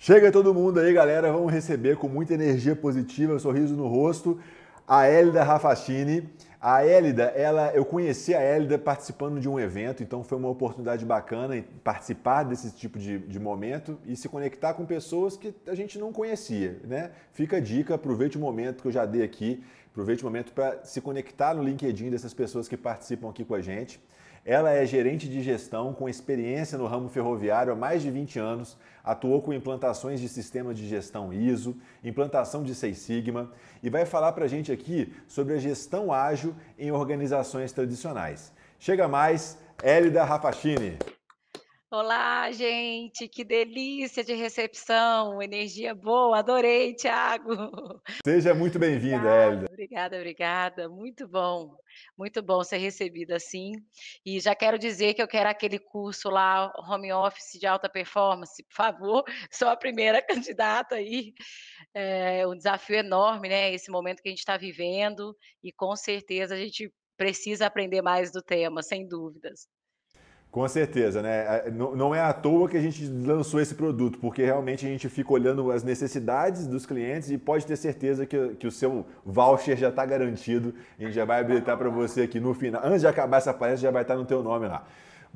Chega todo mundo aí, galera. Vamos receber com muita energia positiva, sorriso no rosto, a Elida Rafacini. A Elida, ela, eu conheci a Elida participando de um evento, então foi uma oportunidade bacana participar desse tipo de, de momento e se conectar com pessoas que a gente não conhecia, né? Fica a dica, aproveite o momento que eu já dei aqui, aproveite o momento para se conectar no LinkedIn dessas pessoas que participam aqui com a gente. Ela é gerente de gestão com experiência no ramo ferroviário há mais de 20 anos, atuou com implantações de sistemas de gestão ISO, implantação de Seis Sigma e vai falar para a gente aqui sobre a gestão ágil em organizações tradicionais. Chega mais, Hélida Rafachini. Olá, gente, que delícia de recepção, energia boa, adorei, Thiago. Seja muito bem-vinda, Elida. Obrigada, obrigada, muito bom, muito bom ser recebida assim. E já quero dizer que eu quero aquele curso lá, home office de alta performance, por favor, sou a primeira candidata aí. É um desafio enorme, né, esse momento que a gente está vivendo, e com certeza a gente precisa aprender mais do tema, sem dúvidas. Com certeza, né? É, não é à toa que a gente lançou esse produto, porque realmente a gente fica olhando as necessidades dos clientes e pode ter certeza que, que o seu voucher já está garantido. A gente já vai habilitar para você aqui no final. Antes de acabar essa palestra, já vai estar tá no teu nome lá.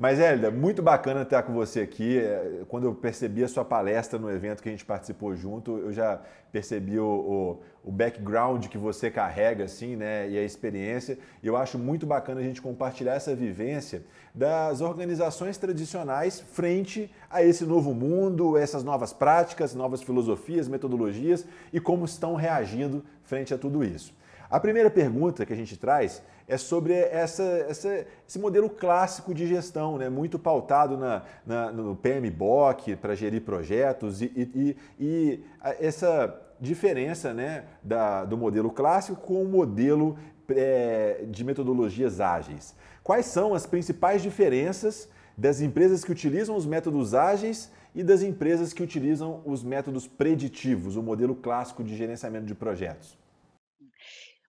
Mas, Hélida, muito bacana estar com você aqui. É, quando eu percebi a sua palestra no evento que a gente participou junto, eu já percebi o, o, o background que você carrega, assim, né? E a experiência. E eu acho muito bacana a gente compartilhar essa vivência das organizações tradicionais frente a esse novo mundo, essas novas práticas, novas filosofias, metodologias e como estão reagindo frente a tudo isso. A primeira pergunta que a gente traz é sobre essa, essa, esse modelo clássico de gestão, né? muito pautado na, na no PMBOK para gerir projetos e, e, e essa diferença né, da, do modelo clássico com o modelo é, de metodologias ágeis. Quais são as principais diferenças das empresas que utilizam os métodos ágeis e das empresas que utilizam os métodos preditivos, o modelo clássico de gerenciamento de projetos?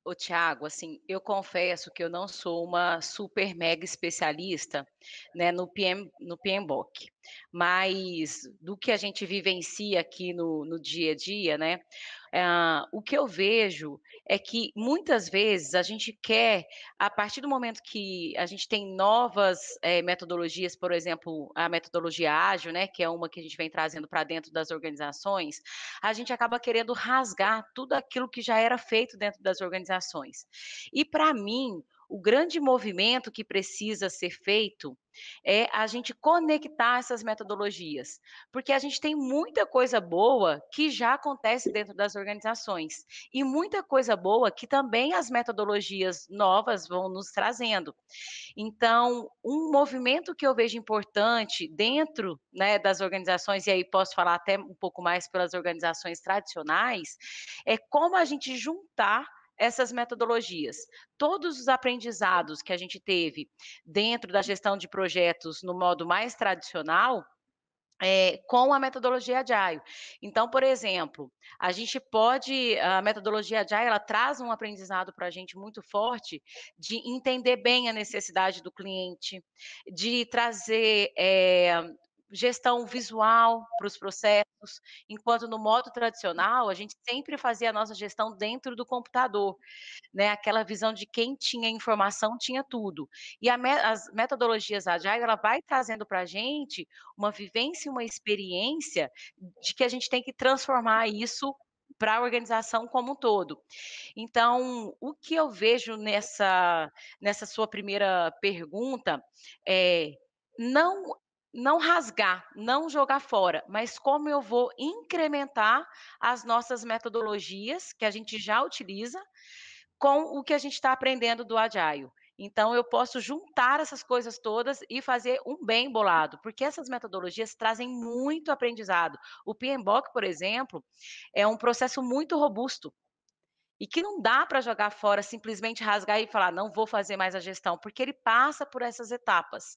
O Tiago, assim, eu confesso que eu não sou uma super mega especialista né, no, PM, no PMBOK mas do que a gente vivencia aqui no, no dia a dia, né? Uh, o que eu vejo é que muitas vezes a gente quer, a partir do momento que a gente tem novas é, metodologias, por exemplo, a metodologia ágil, né, que é uma que a gente vem trazendo para dentro das organizações, a gente acaba querendo rasgar tudo aquilo que já era feito dentro das organizações. E para mim, o grande movimento que precisa ser feito é a gente conectar essas metodologias, porque a gente tem muita coisa boa que já acontece dentro das organizações e muita coisa boa que também as metodologias novas vão nos trazendo. Então, um movimento que eu vejo importante dentro né, das organizações, e aí posso falar até um pouco mais pelas organizações tradicionais, é como a gente juntar essas metodologias. Todos os aprendizados que a gente teve dentro da gestão de projetos no modo mais tradicional, é, com a metodologia Agile. Então, por exemplo, a gente pode, a metodologia Agile, ela traz um aprendizado para a gente muito forte de entender bem a necessidade do cliente, de trazer é, gestão visual para os processos, enquanto no modo tradicional a gente sempre fazia a nossa gestão dentro do computador, né? Aquela visão de quem tinha informação tinha tudo. E a, as metodologias agile ela vai trazendo para a gente uma vivência, uma experiência de que a gente tem que transformar isso para a organização como um todo. Então, o que eu vejo nessa nessa sua primeira pergunta é não não rasgar, não jogar fora, mas como eu vou incrementar as nossas metodologias que a gente já utiliza com o que a gente está aprendendo do Agile. Então, eu posso juntar essas coisas todas e fazer um bem bolado, porque essas metodologias trazem muito aprendizado. O PMBOK, por exemplo, é um processo muito robusto e que não dá para jogar fora, simplesmente rasgar e falar, não vou fazer mais a gestão, porque ele passa por essas etapas.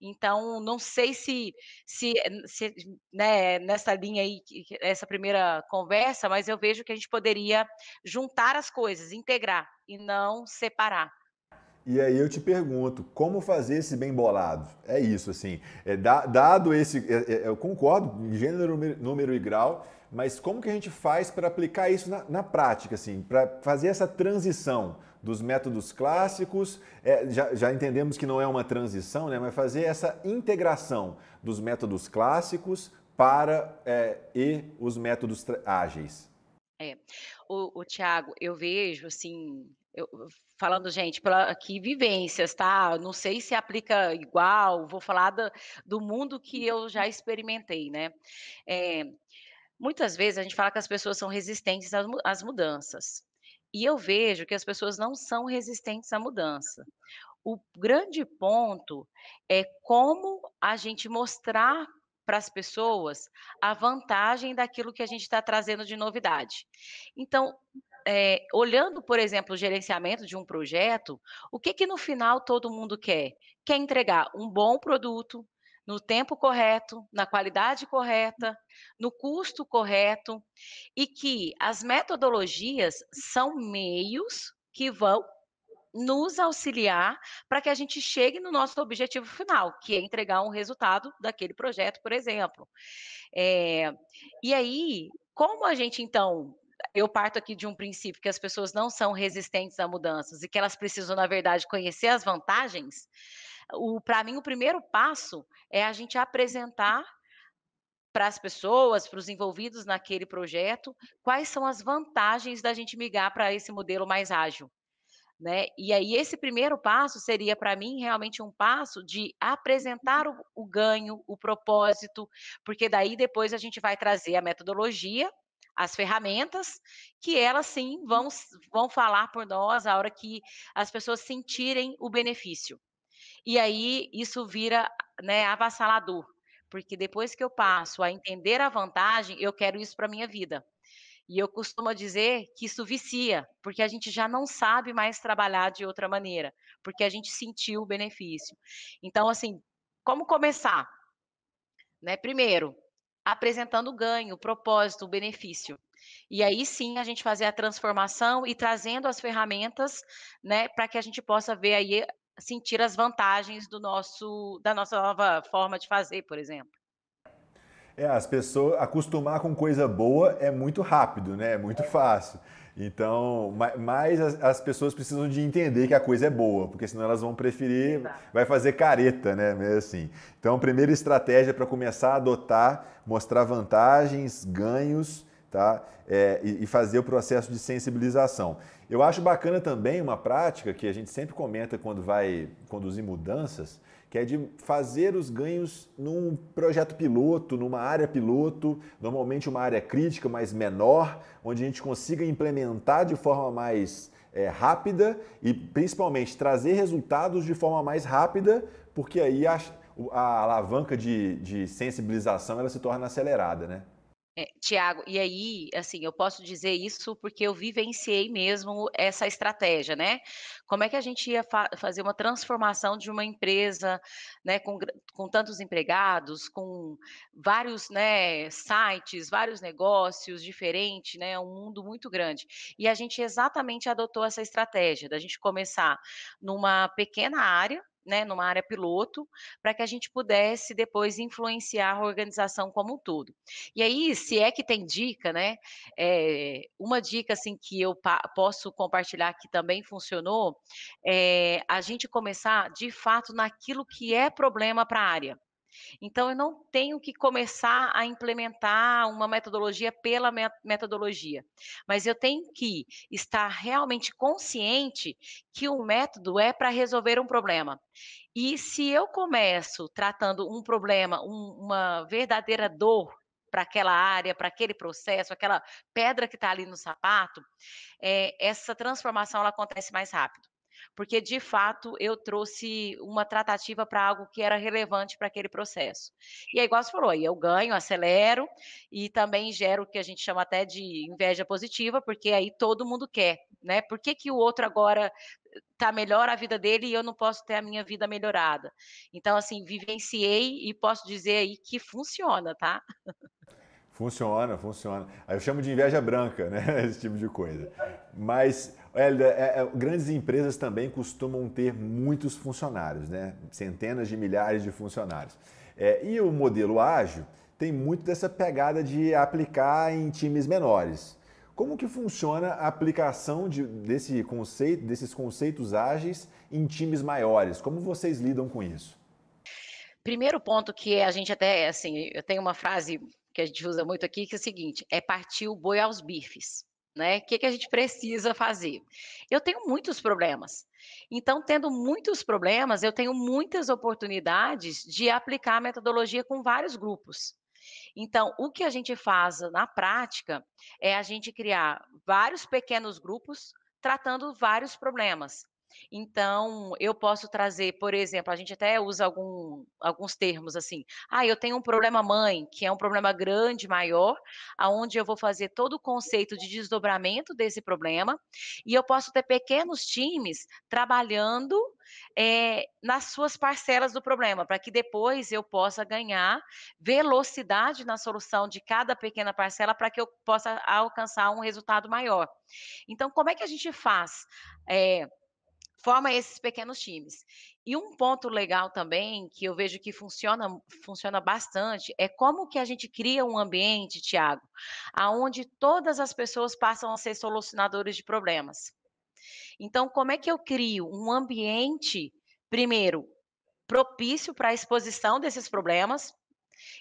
Então, não sei se, se, eh, se né, nessa linha aí, essa primeira conversa, mas eu vejo que a gente poderia juntar as coisas, integrar e não separar. E aí eu te pergunto, como fazer esse bem bolado? É isso, assim, é, dado esse, é, é, eu concordo, gênero, número e grau, mas como que a gente faz para aplicar isso na, na prática, assim, para fazer essa transição dos métodos clássicos? É, já, já, entendemos que não é uma transição, né? Mas fazer essa integração dos métodos clássicos para é, e os métodos ágeis. É. O, o Tiago, eu vejo assim, eu, falando, gente, pela, aqui vivências, tá? Não sei se aplica igual, vou falar do, do mundo que eu já experimentei, né? É, Muitas vezes a gente fala que as pessoas são resistentes às mudanças. E eu vejo que as pessoas não são resistentes à mudança. O grande ponto é como a gente mostrar para as pessoas a vantagem daquilo que a gente está trazendo de novidade. Então, é, olhando, por exemplo, o gerenciamento de um projeto, o que, que no final todo mundo quer? Quer entregar um bom produto, no tempo correto, na qualidade correta, no custo correto, e que as metodologias são meios que vão nos auxiliar para que a gente chegue no nosso objetivo final, que é entregar um resultado daquele projeto, por exemplo. É, e aí, como a gente então eu parto aqui de um princípio que as pessoas não são resistentes a mudanças e que elas precisam, na verdade, conhecer as vantagens, para mim, o primeiro passo é a gente apresentar para as pessoas, para os envolvidos naquele projeto, quais são as vantagens da gente migrar para esse modelo mais ágil. Né? E aí, esse primeiro passo seria, para mim, realmente um passo de apresentar o, o ganho, o propósito, porque daí depois a gente vai trazer a metodologia, as ferramentas, que elas sim vão, vão falar por nós a hora que as pessoas sentirem o benefício. E aí isso vira né, avassalador, porque depois que eu passo a entender a vantagem, eu quero isso para minha vida. E eu costumo dizer que isso vicia, porque a gente já não sabe mais trabalhar de outra maneira, porque a gente sentiu o benefício. Então, assim, como começar? Né? Primeiro, apresentando o ganho, o propósito, o benefício. E aí sim a gente fazer a transformação e trazendo as ferramentas, né, para que a gente possa ver aí sentir as vantagens do nosso, da nossa nova forma de fazer, por exemplo. É, as pessoas acostumar com coisa boa é muito rápido, né? É muito fácil. Então, mas as pessoas precisam de entender que a coisa é boa, porque senão elas vão preferir, vai fazer careta, né? Mesmo assim. Então, a primeira estratégia é para começar a adotar, mostrar vantagens, ganhos, tá? É, e, fazer o processo de sensibilização. Eu acho bacana também uma prática que a gente sempre comenta quando vai conduzir mudanças, que é de fazer os ganhos num projeto piloto, numa área piloto, normalmente uma área crítica, mas menor, onde a gente consiga implementar de forma mais é, rápida e principalmente trazer resultados de forma mais rápida, porque aí a, a alavanca de, de sensibilização ela se torna acelerada, né? É, eh, Tiago, e aí, assim, eu posso dizer isso porque eu vivenciei mesmo essa estratégia, né? Como é que a gente ia fa fazer uma transformação de uma empresa, né, com, com tantos empregados, com vários, né, sites, vários negócios diferentes, né, um mundo muito grande. E a gente exatamente adotou essa estratégia da gente começar numa pequena área, né, numa área piloto, para que a gente pudesse depois influenciar a organização como um todo. E aí, se é que tem dica, né, é, uma dica assim que eu posso compartilhar que também funcionou, é a gente começar de fato naquilo que é problema para a área. Então, eu não tenho que começar a implementar uma metodologia pela metodologia, mas eu tenho que estar realmente consciente que o método é para resolver um problema. E se eu começo tratando um problema, um, uma verdadeira dor para aquela área, para aquele processo, aquela pedra que está ali no sapato, é, essa transformação ela acontece mais rápido porque de fato eu trouxe uma tratativa para algo que era relevante para aquele processo. E é igual você falou, eu ganho, acelero e também gero o que a gente chama até de inveja positiva, porque aí todo mundo quer, né? Por que, que o outro agora tá melhor a vida dele e eu não posso ter a minha vida melhorada? Então, assim, vivenciei e posso dizer aí que funciona, tá? Funciona, funciona. Aí eu chamo de inveja branca, né? Esse tipo de coisa. Mas é é, é, é, grandes empresas também costumam ter muitos funcionários, né? Centenas de milhares de funcionários. É, e o modelo ágil tem muito dessa pegada de aplicar em times menores. Como que funciona a aplicação de, desse conceito, desses conceitos ágeis em times maiores? Como vocês lidam com isso? Primeiro ponto que a gente até, assim, eu tenho uma frase que a gente usa muito aqui, que é o seguinte, é partir o boi aos bifes né? O que, que a gente precisa fazer? Eu tenho muitos problemas. Então, tendo muitos problemas, eu tenho muitas oportunidades de aplicar a metodologia com vários grupos. Então, o que a gente faz na prática é a gente criar vários pequenos grupos tratando vários problemas. Então, eu posso trazer, por exemplo, a gente até usa algum, alguns termos assim. Ah, eu tenho um problema mãe, que é um problema grande, maior, aonde eu vou fazer todo o conceito de desdobramento desse problema, e eu posso ter pequenos times trabalhando é, nas suas parcelas do problema, para que depois eu possa ganhar velocidade na solução de cada pequena parcela para que eu possa alcançar um resultado maior. Então, como é que a gente faz? É, forma esses pequenos times. E um ponto legal também que eu vejo que funciona funciona bastante é como que a gente cria um ambiente, Tiago, aonde todas as pessoas passam a ser solucionadores de problemas. Então, como é que eu crio um ambiente primeiro propício para a exposição desses problemas,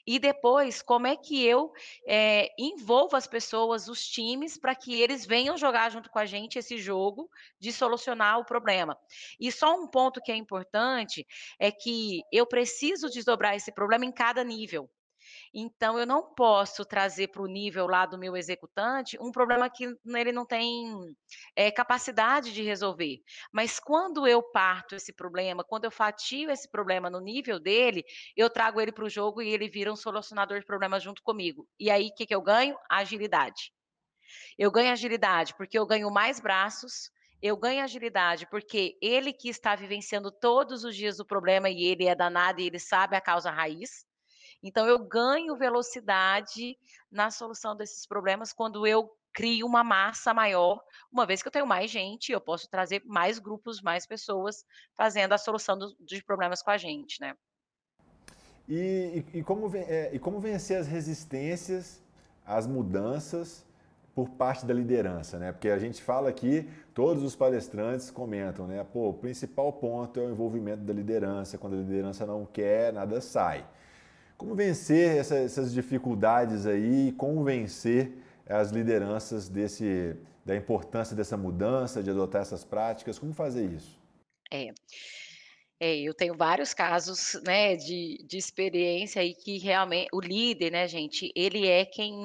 e depois, como é que eu é, envolvo as pessoas, os times, para que eles venham jogar junto com a gente esse jogo de solucionar o problema. E só um ponto que é importante é que eu preciso desdobrar esse problema em cada nível. Então, eu não posso trazer para o nível lá do meu executante um problema que ele não tem é, capacidade de resolver. Mas quando eu parto esse problema, quando eu fatio esse problema no nível dele, eu trago ele para o jogo e ele vira um solucionador de problemas junto comigo. E aí, o que, que eu ganho? Agilidade. Eu ganho agilidade porque eu ganho mais braços, eu ganho agilidade porque ele que está vivenciando todos os dias o problema e ele é danado e ele sabe a causa raiz, então, eu ganho velocidade na solução desses problemas quando eu crio uma massa maior, uma vez que eu tenho mais gente, eu posso trazer mais grupos, mais pessoas fazendo a solução do, problemas com a gente, né? E, e, como, é, e como vencer as resistências, as mudanças por parte da liderança, né? Porque a gente fala aqui, todos os palestrantes comentam, né? Pô, o principal ponto é o envolvimento da liderança. Quando a liderança não quer, nada sai. Como vencer essa, essas dificuldades aí e convencer eh, as lideranças desse, da importância dessa mudança, de adotar essas práticas? Como fazer isso? É. É, eu tenho vários casos né, de, de experiência e que realmente o líder, né, gente, ele é quem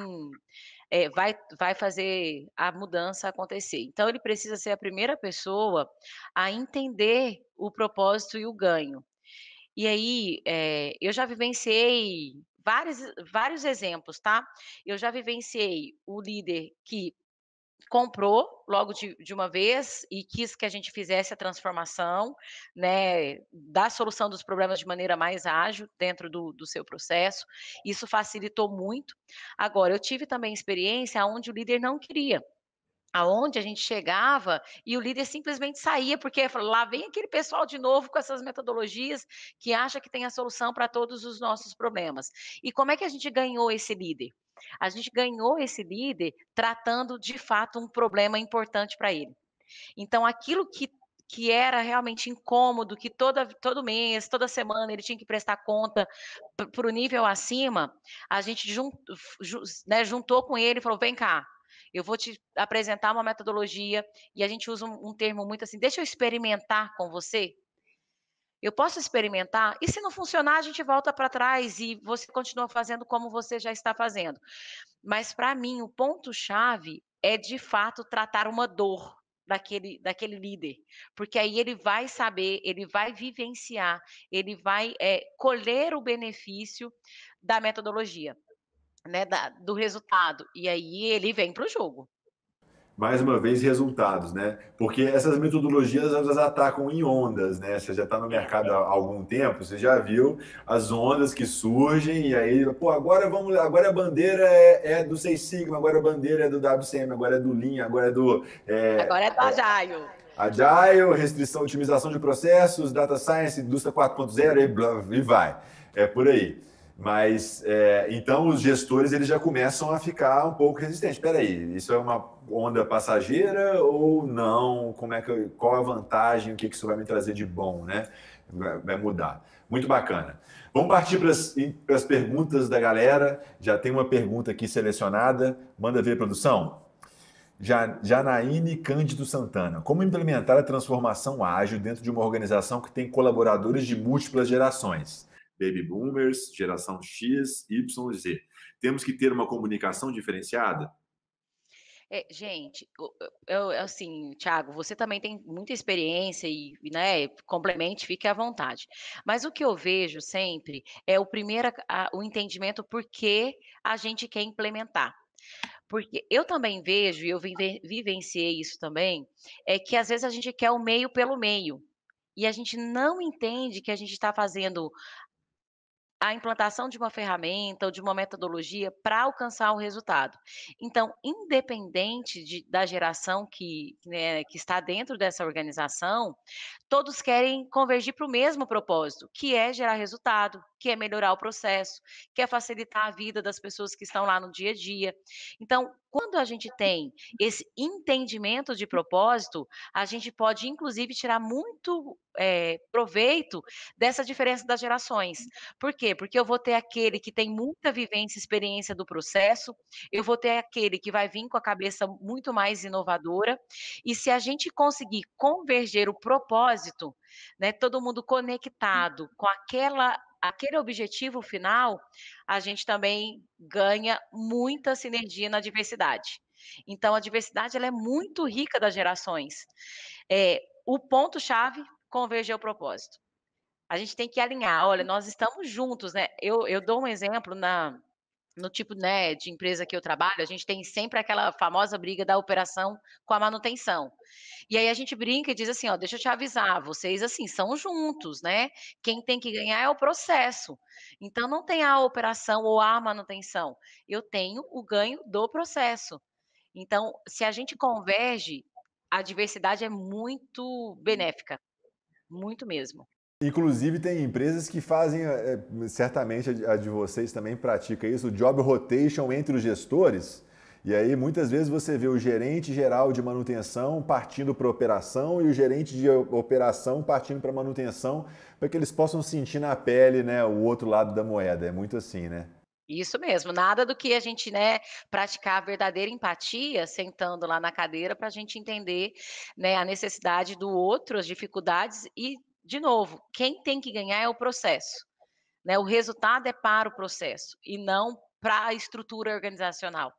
é, vai, vai fazer a mudança acontecer. Então, ele precisa ser a primeira pessoa a entender o propósito e o ganho. E aí, é, eu já vivenciei vários, vários exemplos, tá? Eu já vivenciei o líder que comprou logo de, de, uma vez e quis que a gente fizesse a transformação, né, da solução dos problemas de maneira mais ágil dentro do, do seu processo. Isso facilitou muito. Agora, eu tive também experiência onde o líder não queria aonde a gente chegava e o líder simplesmente saía, porque falou, lá vem aquele pessoal de novo com essas metodologias que acha que tem a solução para todos os nossos problemas. E como é que a gente ganhou esse líder? A gente ganhou esse líder tratando de fato um problema importante para ele. Então, aquilo que que era realmente incômodo, que toda, todo mês, toda semana ele tinha que prestar conta para o nível acima, a gente jun, né, juntou com ele e falou: vem cá, eu vou te apresentar uma metodologia e a gente usa um, um termo muito assim, deixa eu experimentar com você. Eu posso experimentar e se não funcionar, a gente volta para trás e você continua fazendo como você já está fazendo. Mas para mim, o ponto chave é de fato tratar uma dor daquele, daquele líder, porque aí ele vai saber, ele vai vivenciar, ele vai é, colher o benefício da metodologia né, da, do resultado. E aí ele vem para o jogo. Mais uma vez, resultados, né? Porque essas metodologias elas atacam em ondas, né? Você já está no mercado há algum tempo, você já viu as ondas que surgem, e aí, pô, agora vamos agora a bandeira é, é do Seis Sigma, agora a bandeira é do WCM, agora é do Lean, agora é do. É, agora é do é, Agile. Agile, restrição, otimização de processos, data science, indústria 4.0 e, e vai. É por aí. Mas é, então os gestores eles já começam a ficar um pouco resistentes. Espera aí, isso é uma onda passageira ou não? Como é que qual a vantagem? O que isso vai me trazer de bom, né? Vai mudar. Muito bacana. Vamos partir para as perguntas da galera. Já tem uma pergunta aqui selecionada. Manda ver, produção. Janaíne Cândido Santana. Como implementar a transformação ágil dentro de uma organização que tem colaboradores de múltiplas gerações? baby boomers, geração X, Y, Z. Temos que ter uma comunicação diferenciada? É, gente, eu, assim, Thiago, você também tem muita experiência e, né, complemente, fique à vontade. Mas o que eu vejo sempre é o primeiro, a, o entendimento por que a gente quer implementar. Porque eu também vejo, e eu vivenciei isso também, é que às vezes a gente quer o meio pelo meio. E a gente não entende que a gente está fazendo a implantação de uma ferramenta ou de uma metodologia para alcançar o resultado. Então, independente de, da geração que, né, que está dentro dessa organização, todos querem convergir para o mesmo propósito, que é gerar resultado, que é melhorar o processo, que é facilitar a vida das pessoas que estão lá no dia a dia. Então, quando a gente tem esse entendimento de propósito, a gente pode, inclusive, tirar muito é, proveito dessa diferença das gerações. Por quê? Porque eu vou ter aquele que tem muita vivência e experiência do processo, eu vou ter aquele que vai vir com a cabeça muito mais inovadora, e se a gente conseguir converger o propósito, né, todo mundo hum. conectado com aquela aquele objetivo final, a gente também ganha muita sinergia na diversidade. Então, a diversidade ela é muito rica das gerações. É, o ponto-chave converger o propósito. A gente tem que alinhar. Olha, nós estamos juntos, né? Eu, eu dou um exemplo na, no tipo né, de empresa que eu trabalho, a gente tem sempre aquela famosa briga da operação com a manutenção. E aí a gente brinca e diz assim, ó, deixa eu te avisar, vocês assim são juntos, né? Quem tem que ganhar é o processo. Então não tem a operação ou a manutenção. Eu tenho o ganho do processo. Então, se a gente converge, a diversidade é muito hum. benéfica. Muito mesmo. Inclusive, tem empresas que fazem, é, é, certamente a de vocês também pratica isso, job rotation entre os gestores. E aí, muitas vezes, você vê o gerente geral de manutenção partindo para operação e o gerente de operação partindo para manutenção, para que eles possam sentir na pele né, o outro lado da moeda. É muito assim, né? Isso mesmo, nada do que a gente né, praticar a verdadeira empatia sentando lá na cadeira para a gente entender né, a necessidade do outro, as dificuldades e de novo, quem tem que ganhar é o processo. Né? O resultado é para o processo e não para a estrutura organizacional.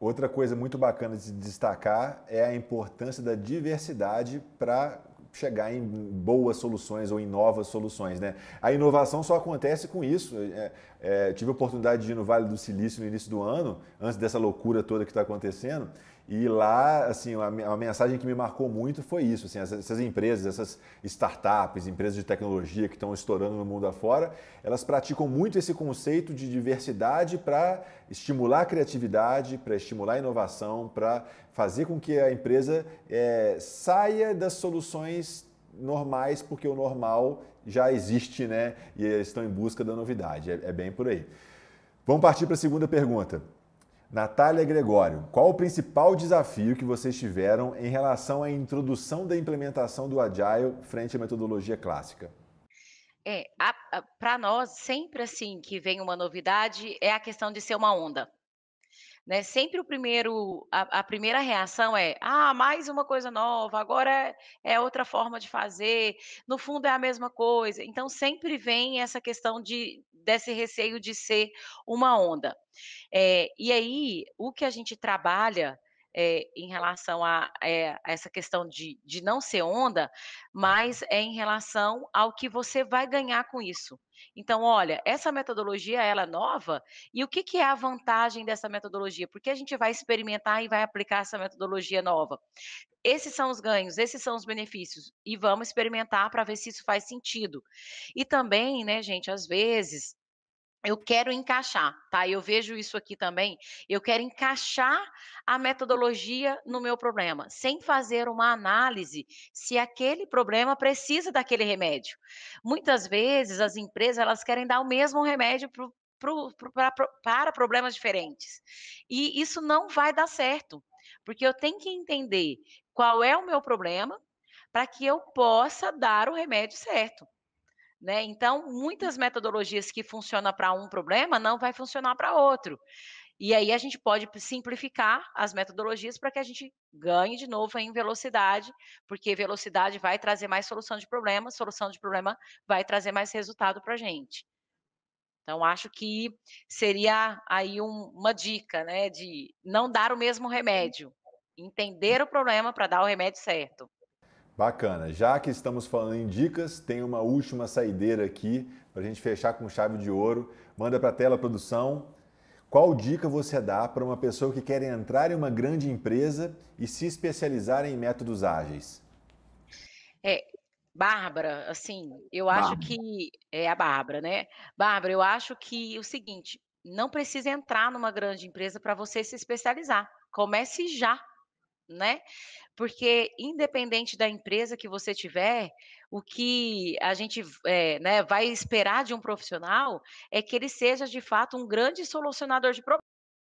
Outra coisa muito bacana de destacar é a importância da diversidade para chegar em boas soluções ou em novas soluções. Né? A inovação só acontece com isso. É, é, tive a oportunidade de ir no Vale do Silício no início do ano, antes dessa loucura toda que está acontecendo, e lá, assim, a, mensagem que me marcou muito foi isso, assim, essas, empresas, essas startups, empresas de tecnologia que estão estourando no mundo afora, elas praticam muito esse conceito de diversidade para estimular a criatividade, para estimular a inovação, para fazer com que a empresa é, saia das soluções normais, porque o normal já existe, né? E eles estão em busca da novidade, é, é bem por aí. Vamos partir para a segunda pergunta. Natália Gregório, qual o principal desafio que vocês tiveram em relação à introdução da implementação do Agile frente à metodologia clássica? É, para nós, sempre assim que vem uma novidade, é a questão de ser uma onda. Né? Sempre o primeiro, a, a, primeira reação é, ah, mais uma coisa nova, agora é, é outra forma de fazer, no fundo é a mesma coisa. Então sempre vem essa questão de desse receio de ser uma onda. É, e aí o que a gente trabalha é, em relação a, é, a, essa questão de, de não ser onda, mas é em relação ao que você vai ganhar com isso. Então, olha, essa metodologia ela é nova, e o que, que é a vantagem dessa metodologia? Porque a gente vai experimentar e vai aplicar essa metodologia nova. Esses são os ganhos, esses são os benefícios, e vamos experimentar para ver se isso faz sentido. E também, né, gente, às vezes eu quero encaixar, tá? Eu vejo isso aqui também. Eu quero encaixar a metodologia no meu problema, sem fazer uma análise se aquele problema precisa daquele remédio. Muitas vezes as empresas elas querem dar o mesmo remédio pro, pro, pra, para problemas diferentes. E isso não vai dar certo, porque eu tenho que entender qual é o meu problema para que eu possa dar o remédio certo. Né? Então, muitas metodologias que funcionam para um problema não vai funcionar para outro. E aí a gente pode simplificar as metodologias para que a gente ganhe de novo em velocidade, porque velocidade vai trazer mais solução de problema, solução de problema vai trazer mais resultado para a gente. Então, acho que seria aí um, uma dica, né, de não dar o mesmo uhum. remédio, entender o problema para dar o remédio certo. Bacana. Já que estamos falando em dicas, tem uma última saideira aqui para a gente fechar com chave de ouro. Manda para a tela, produção. Qual dica você dá para uma pessoa que quer entrar em uma grande empresa e se especializar em métodos ágeis? É, Bárbara, assim, eu Bárbara. acho que. É a Bárbara, né? Bárbara, eu acho que o seguinte: não precisa entrar numa grande empresa para você se especializar. Comece já né? Porque independente da empresa que você tiver, o que a gente é, né, vai esperar de um profissional é que ele seja de fato um grande solucionador de problemas.